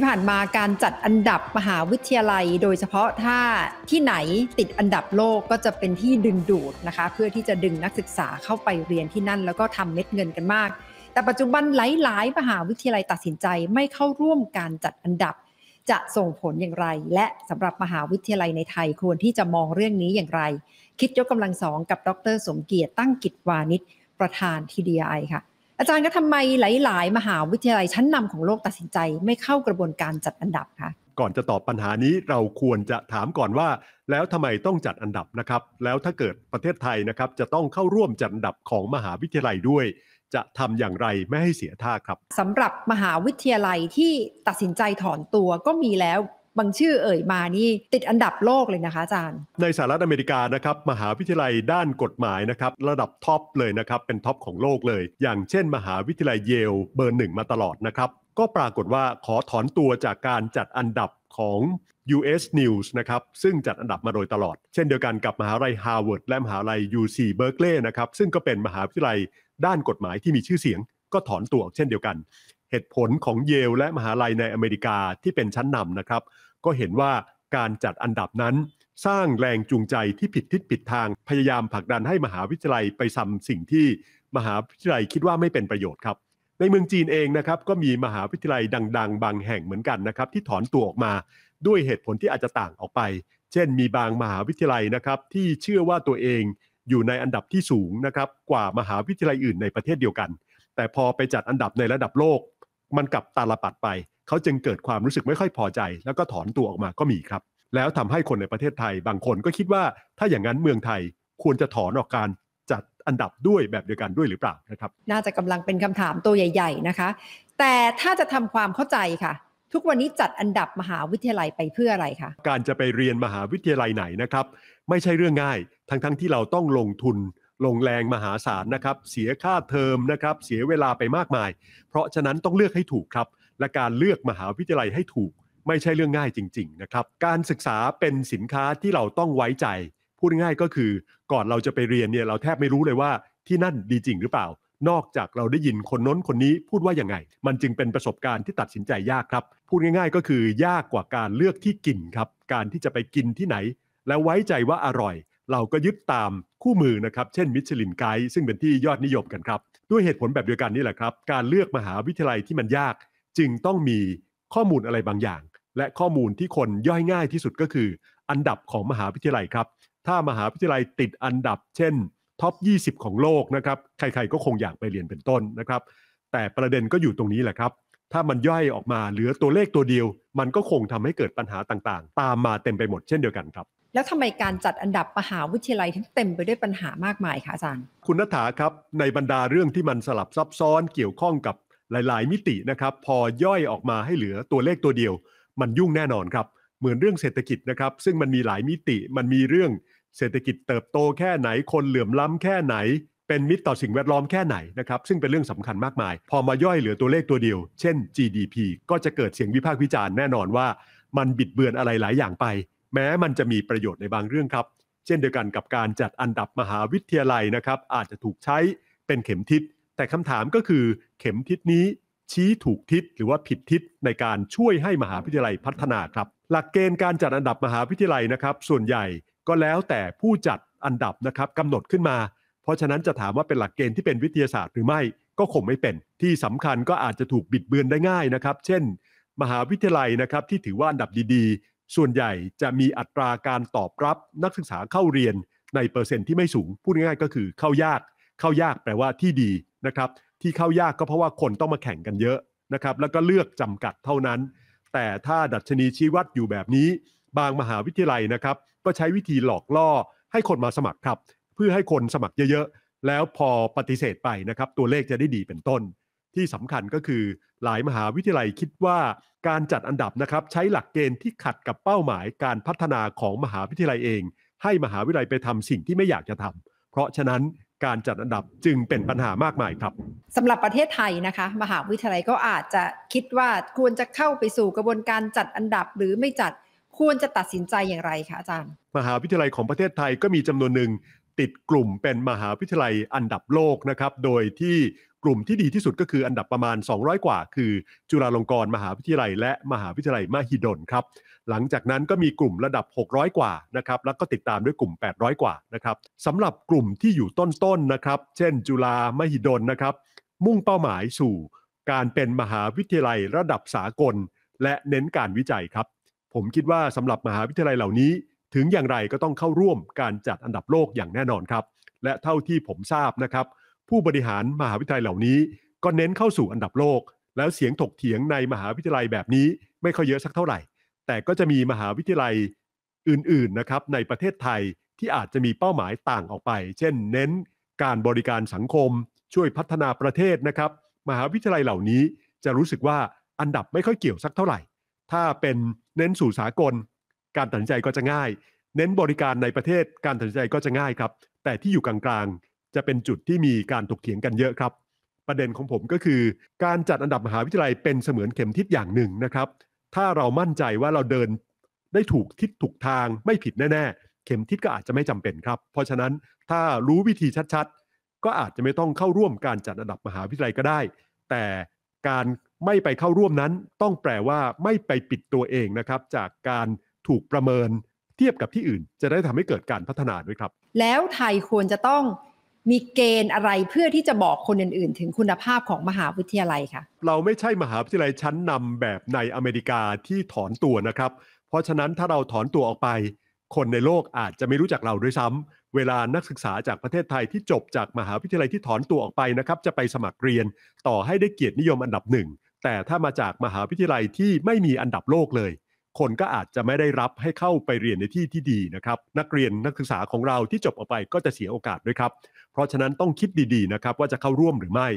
ที่ผ่านมาการจัดอันดับมหาวิทยาลัย โดยเฉพาะถ้าที่ไหนติดอันดับโลกก็จะเป็นที่ดึงดูดนะคะ เพื่อที่จะดึงนักศึกษาเข้าไปเรียนที่นั่น แล้วก็ทำเม็ดเงินกันมาก แต่ปัจจุบันหลายๆมหาวิทยาลัยตัดสินใจไม่เข้าร่วมการจัดอันดับจะส่งผลอย่างไร และสำหรับมหาวิทยาลัยในไทยควรที่จะมองเรื่องนี้อย่างไร คิดยกกำลังสองกับดรสมเกียรติตั้งกิจวานิชประธานทีดีไอค่ะอาจารย์ ก็ทำไมหลาย ๆ มหาวิทยาลัยชั้นนำของโลกตัดสินใจไม่เข้ากระบวนการจัดอันดับคะก่อนจะตอบปัญหานี้เราควรจะถามก่อนว่า แล้วทำไมต้องจัดอันดับนะครับแล้วถ้าเกิดประเทศไทยนะครับจะต้องเข้าร่วมจัดอันดับของมหาวิทยาลัยด้วย จะทำอย่างไรไม่ให้เสียท่าครับ สำหรับมหาวิทยาลัยที่ตัดสินใจถอนตัวก็มีแล้วบางชื่อเอ่ยมานี่ ติดอันดับโลกเลยนะคะอาจารย์ ในสหรัฐอเมริกานะครับมหาวิทยาลัยด้านกฎหมายนะครับระดับท็อปเลยนะครับ เป็นท็อปของโลกเลย อย่างเช่น มหาวิทยาลัยเยลเบอร์หนึ่งมาตลอดนะครับก็ปรากฏว่าขอถอนตัวจากการจัดอันดับของ US News นะครับซึ่งจัดอันดับมาโดยตลอด เช่นเดียวกันกับมหาวิทยาลัย Harvard และมหาลัย UC Berkeley นะครับซึ่งก็เป็นมหาวิทยาลัยด้านกฎหมายที่มีชื่อเสียง ก็ถอนตัวเช่นเดียวกันเหตุผลของเยลและมหาลัยในอเมริกาที่เป็นชั้นนำนะครับ ก็เห็นว่าการจัดอันดับนั้น สร้างแรงจูงใจที่ผิดทิศผิดทางพยายามผลักดันให้มหาวิทยาลัยไปทำสิ่งที่มหาวิทยาลัยคิดว่าไม่เป็นประโยชน์ครับในเมืองจีนเองนะครับก็มีมหาวิทยาลัยดังๆ บางแห่งเหมือนกันนะครับที่ถอนตัวออกมาด้วยเหตุผลที่อาจจะต่างออกไป เช่น มีบางมหาวิทยาลัยนะครับที่เชื่อว่าตัวเองอยู่ในอันดับที่สูงนะครับกว่ามหาวิทยาลัยอื่นในประเทศเดียวกัน แต่พอไปจัดอันดับในระดับโลกมันกลับตาลปัดไป เขาจึงเกิดความรู้สึกไม่ค่อยพอใจ แล้วก็ถอนตัวออกมาก็มีครับ แล้วทำให้คนในประเทศไทยบางคนก็คิดว่าถ้าอย่างนั้นเมืองไทยควรจะถอนออกการจัดอันดับด้วยแบบเดียวกันด้วยหรือเปล่านะครับ น่าจะกำลังเป็นคำถามตัวใหญ่ ๆนะคะ แต่ถ้าจะทำความเข้าใจค่ะ ทุกวันนี้จัดอันดับมหาวิทยาลัยไปเพื่ออะไรคะ การจะไปเรียนมหาวิทยาลัยไหนนะครับ ไม่ใช่เรื่องง่าย ทั้งๆทที่เราต้องลงทุนลงแรงมหาศาลนะครับเสียค่าเทอมนะครับเสียเวลาไปมากมาย เพราะฉะนั้นต้องเลือกให้ถูกครับ และการเลือกมหาวิทยาลัยให้ถูก ไม่ใช่เรื่องง่ายจริงๆนะครับการศึกษาเป็นสินค้าที่เราต้องไว้ใจ พูดง่ายก็คือก่อนเราจะไปเรียนเนี่ยเราแทบไม่รู้เลยว่าที่นั่นดีจริงหรือเปล่า นอกจากเราได้ยินคนน้นคนนี้พูดว่าอย่างไง มันจึงเป็นประสบการณ์ที่ตัดสินใจยากครับ พูดง่ายๆ ก็คือยากกว่าการเลือกที่กินครับการที่จะไปกินที่ไหน แล้วไว้ใจว่าอร่อยเราก็ยึดตามคู่มือนะครับ เช่นมิชลินไกด์ซึ่งเป็นที่ยอดนิยมกันครับ ด้วยเหตุผลแบบเดียวกันนี่แหละครับ การเลือกมหาวิทยาลัยที่มันยากจึงต้องมีข้อมูลอะไรบางอย่าง และข้อมูลที่คนย่อยง่ายที่สุดก็คือ อันดับของมหาวิทยาลัยครับ ถ้ามหาวิทยาลัยติดอันดับเช่น ท็อป 20 ของโลกนะครับ ใครๆก็คงอยากไปเรียนเป็นต้นนะครับแต่ประเด็นก็อยู่ตรงนี้แหละครับถ้ามันย่อยออกมาเหลือตัวเลขตัวเดียว มันก็คงทำให้เกิดปัญหาต่างๆ ตามมาเต็มไปหมดเช่นเดียวกันครับแล้วทำไมการจัดอันดับมหาวิทยาลัยที่เต็มไปด้วยปัญหามากมาย คะอาจารย์ คุณนัฐา ครับในบรรดาเรื่องที่มันสลับซับซ้อนเกี่ยวข้องกับหลายๆ มิตินะครับพอย่อยออกมาให้เหลือตัวเลขตัวเดียว มันยุ่งแน่นอนครับเหมือนเรื่องเศรษฐกิจนะครับซึ่งมันมีหลายมิติ มันมีเรื่องเศรษฐกิจเติบโตแค่ไหน คนเหลื่อมล้ำแค่ไหน เป็นมิตรต่อสิ่งแวดล้อมแค่ไหนนะครับซึ่งเป็นเรื่องสำคัญมากมาย พอมาย่อยเหลือตัวเลขตัวเดียว เช่น GDP ก็จะเกิด เสียงวิพากษ์วิจารณ์แน่นอนว่า มันบิดเบือนอะไรหลายอย่างไปแม้มันจะมีประโยชน์ในบางเรื่องครับ เช่นเดียวกันกับการจัดอันดับมหาวิทยาลัยนะครับ อาจจะถูกใช้เป็นเข็มทิศ แต่คำถามก็คือ เข็มทิศนี้ ชี้ถูกทิศหรือว่าผิดทิศในการช่วยให้มหาวิทยาลัยพัฒนาครับ หลักเกณฑ์การจัดอันดับมหาวิทยาลัยนะครับส่วนใหญ่ก็แล้วแต่ผู้จัดอันดับนะครับกำหนดขึ้นมา เพราะฉะนั้นจะถามว่าเป็นหลักเกณฑ์ที่เป็นวิทยาศาสตร์หรือไม่ ก็คงไม่เป็น ที่สำคัญก็อาจจะถูกบิดเบือนได้ง่ายนะครับ เช่น มหาวิทยาลัยนะครับที่ถือว่าอันดับดีส่วนใหญ่จะมีอัตราการตอบรับนักศึกษาเข้าเรียนในเปอร์เซ็นต์ที่ไม่สูง พูดง่ายๆ ก็คือเข้ายาก เข้ายากแปลว่าที่ดีนะครับที่เข้ายากก็เพราะว่าคนต้องมาแข่งกันเยอะนะครับแล้วก็เลือกจำกัดเท่านั้น แต่ถ้าดัชนีชี้วัดอยู่แบบนี้บางมหาวิทยาลัยนะครับก็ใช้วิธีหลอกล่อให้คนมาสมัครครับ เพื่อให้คนสมัครเยอะๆแล้วพอปฏิเสธไปนะครับตัวเลขจะได้ดีเป็นต้นที่สำคัญก็คือหลายมหาวิทยาลัยคิดว่าการจัดอันดับนะครับใช้หลักเกณฑ์ที่ขัดกับเป้าหมายการพัฒนาของมหาวิทยาลัยเอง ให้มหาวิทยาลัยไปทำสิ่งที่ไม่อยากจะทำเพราะฉะนั้นการจัดอันดับจึงเป็นปัญหามากมายครับสำหรับประเทศไทยนะคะมหาวิทยาลัยก็อาจจะคิดว่าควรจะเข้าไปสู่กระบวนการจัดอันดับหรือไม่จัดควรจะตัดสินใจอย่างไรคะอาจารย์ มหาวิทยาลัยของประเทศไทยก็มีจำนวนหนึ่งติดกลุ่มเป็นมหาวิทยาลัยอันดับโลกนะครับ โดยที่กลุ่มที่ดีที่สุดก็คืออันดับประมาณ 200 กว่า คือ จุฬาลงกรณ์มหาวิทยาลัยและมหาวิทยาลัยมหิดลครับ หลังจากนั้นก็มีกลุ่มระดับ 600 กว่านะครับ แล้วก็ติดตามด้วยกลุ่ม 800 กว่านะครับสำหรับกลุ่มที่อยู่ต้นๆนนะครับ เช่น จุฬามหิดลนะครับ มุ่งเป้าหมายสู่ การเป็นมหาวิทยาลัยระดับสากล และเน้นการวิจัยครับ ผมคิดว่าสำหรับมหาวิทยาลัยเหล่านี้ถึงอย่างไรก็ต้องเข้าร่วมการจัดอันดับโลกอย่างแน่นอนครับ และเท่าที่ผมทราบนะครับ ผู้บริหารมหาวิทยาลัยเหล่านี้ ก็เน้นเข้าสู่อันดับโลก แล้วเสียงถกเถียงในมหาวิทยาลัยแบบนี้ไม่ค่อยเยอะสักเท่าไหร่ แต่ก็จะมีมหาวิทยาลัยอื่นๆนะครับในประเทศไทยที่อาจจะมีเป้าหมายต่างออกไป เช่นเน้นการบริการสังคม ช่วยพัฒนาประเทศนะครับ มหาวิทยาลัยเหล่านี้จะรู้สึกว่าอันดับไม่ค่อยเกี่ยวสักเท่าไหร่ ถ้าเป็นเน้นสู่สากลการตัดสินใจก็จะง่าย เน้นบริการในประเทศการตัดสินใจก็จะง่ายครับ แต่ที่อยู่กลางๆ จะเป็นจุดที่มีการถกเถียงกันเยอะครับ ประเด็นของผมก็คือ การจัดอันดับมหาวิทยาลัยเป็นเสมือนเข็มทิศอย่างหนึ่งนะครับ ถ้าเรามั่นใจว่าเราเดินได้ถูกทิศถูกทางไม่ผิดแน่ ๆ เข็มทิศก็อาจจะไม่จำเป็นครับ เพราะฉะนั้นถ้ารู้วิธีชัด ๆ ก็อาจจะไม่ต้องเข้าร่วมการจัดอันดับมหาวิทยาลัยก็ได้ แต่การไม่ไปเข้าร่วมนั้น ต้องแปลว่าไม่ไปปิดตัวเองนะครับ จากการถูกประเมินเทียบกับที่อื่นจะได้ทำให้เกิดการพัฒนาด้วยครับ แล้วไทยควรจะต้องมีเกณฑ์อะไรเพื่อที่จะบอกคนอื่นๆถึงคุณภาพของมหาวิทยาลัยคะเราไม่ใช่มหาวิทยาลัยชั้นนำแบบในอเมริกาที่ถอนตัวนะครับ เพราะฉะนั้นถ้าเราถอนตัวออกไป คนในโลกอาจจะไม่รู้จักเราด้วยซ้ำ เวลานักศึกษาจากประเทศไทยที่จบจากมหาวิทยาลัยที่ถอนตัวออกไปนะครับจะไปสมัครเรียนต่อให้ได้เกียรตินิยมอันดับหนึ่งแต่ถ้ามาจากมหาวิทยาลัยที่ไม่มีอันดับโลกเลยคนก็อาจจะไม่ได้รับให้เข้าไปเรียนในที่ที่ดีนะครับ นักเรียนนักศึกษาของเราที่จบออกไปก็จะเสียโอกาสด้วยครับเพราะฉะนั้นต้องคิดดีๆนะครับว่าจะเข้าร่วมหรือไม่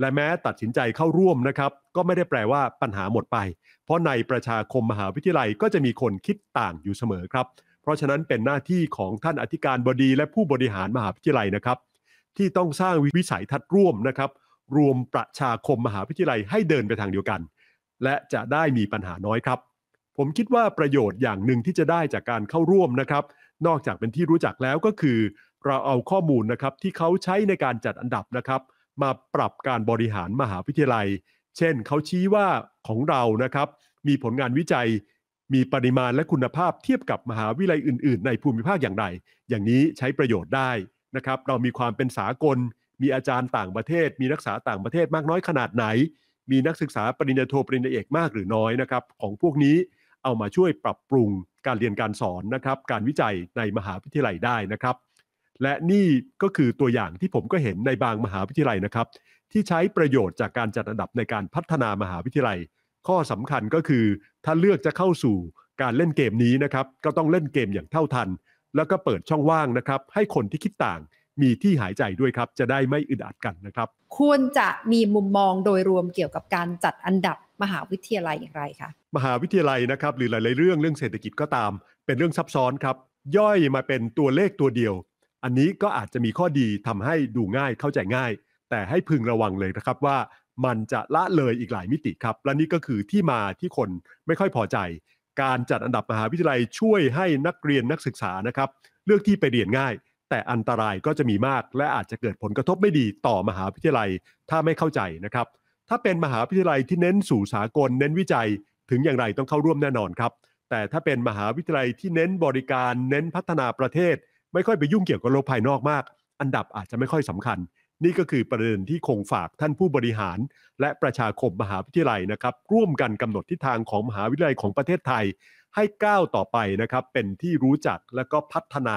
และแม้ตัดสินใจเข้าร่วมนะครับก็ไม่ได้แปลว่าปัญหาหมดไป เพราะในประชาคมมหาวิทยาลัยก็จะมีคนคิดต่างอยู่เสมอครับ เพราะฉะนั้นเป็นหน้าที่ของท่านอธิการบดี และผู้บริหารมหาวิทยาลัยนะครับที่ต้องสร้างวิสัยทัศน์ร่วมนะครับ รวมประชาคมมหาวิทยาลัยให้เดินไปทางเดียวกัน และจะได้มีปัญหาน้อยครับผมคิดว่าประโยชน์อย่างหนึ่งที่จะได้จากการเข้าร่วมนะครับ นอกจากเป็นที่รู้จักแล้วก็คือ เราเอาข้อมูลนะครับที่เขาใช้ในการจัดอันดับนะครับ มาปรับการบริหารมหาวิทยาลัย เช่นเขาชี้ว่าของเรานะครับมีผลงานวิจัย มีปริมาณและคุณภาพเทียบกับมหาวิทยาลัยอื่นๆ ในภูมิภาคอย่างไร อย่างนี้ใช้ประโยชน์ได้นะครับ เรามีความเป็นสากล มีอาจารย์ต่างประเทศ มีนักศึกษาต่างประเทศมากน้อยขนาดไหน มีนักศึกษาปริญญาโทปริญญาเอกมากหรือน้อยนะครับ ของพวกนี้เอามาช่วยปรับปรุงการเรียนการสอนนะครับการวิจัยในมหาวิทยาลัยได้นะครับ และนี่ก็คือตัวอย่างที่ผมก็เห็นในบางมหาวิทยาลัยนะครับ ที่ใช้ประโยชน์จากการจัดอันดับในการพัฒนามหาวิทยาลัย ข้อสำคัญก็คือ ถ้าเลือกจะเข้าสู่การเล่นเกมนี้นะครับก็ต้องเล่นเกมอย่างเท่าทัน แล้วก็เปิดช่องว่างนะครับให้คนที่คิดต่างมีที่หายใจด้วยครับ จะได้ไม่อึดอัดกันนะครับ ควรจะมีมุมมองโดยรวมเกี่ยวกับการจัดอันดับมหาวิทยาลัยอย่างไรคะมหาวิทยาลัยนะครับหรือหลายๆเรื่องเรื่องเศรษฐกิจก็ตามเป็นเรื่องซับซ้อนครับย่อยมาเป็นตัวเลขตัวเดียว อันนี้ก็อาจจะมีข้อดีทำให้ดูง่ายเข้าใจง่าย แต่ให้พึงระวังเลยนะครับว่ามันจะละเลยอีกหลายมิติครับ และนี่ก็คือที่มาที่คนไม่ค่อยพอใจ การจัดอันดับมหาวิทยาลัยช่วยให้นักเรียนนักศึกษานะครับเลือกที่ไปเรียนง่ายแต่อันตรายก็จะมีมากและอาจจะเกิดผลกระทบไม่ดีต่อมหาวิทยาลัยถ้าไม่เข้าใจนะครับ ถ้าเป็นมหาวิทยาลัยที่เน้นสู่สากล เน้นวิจัย ถึงอย่างไรต้องเข้าร่วมแน่นอนครับ แต่ถ้าเป็นมหาวิทยาลัยที่เน้นบริการ เน้นพัฒนาประเทศ ไม่ค่อยไปยุ่งเกี่ยวกับโลกภายนอกมาก อันดับอาจจะไม่ค่อยสำคัญ นี่ก็คือประเด็นที่คงฝากท่านผู้บริหาร และประชาคมมหาวิทยาลัยนะครับร่วมกันกำหนดทิศทางของมหาวิทยาลัยของประเทศไทยให้ก้าวต่อไปนะครับเป็นที่รู้จักและก็พัฒนา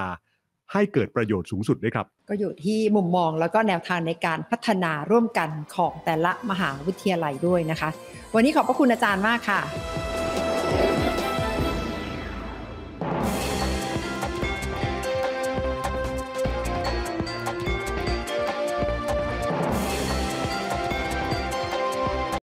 ให้เกิดประโยชน์สูงสุดด้วยครับก็อยู่ที่มุมมอง แล้วก็แนวทางในการพัฒนาร่วมกันของแต่ละมหาวิทยาลัยด้วยนะคะ วันนี้ขอบพระคุณอาจารย์มากค่ะ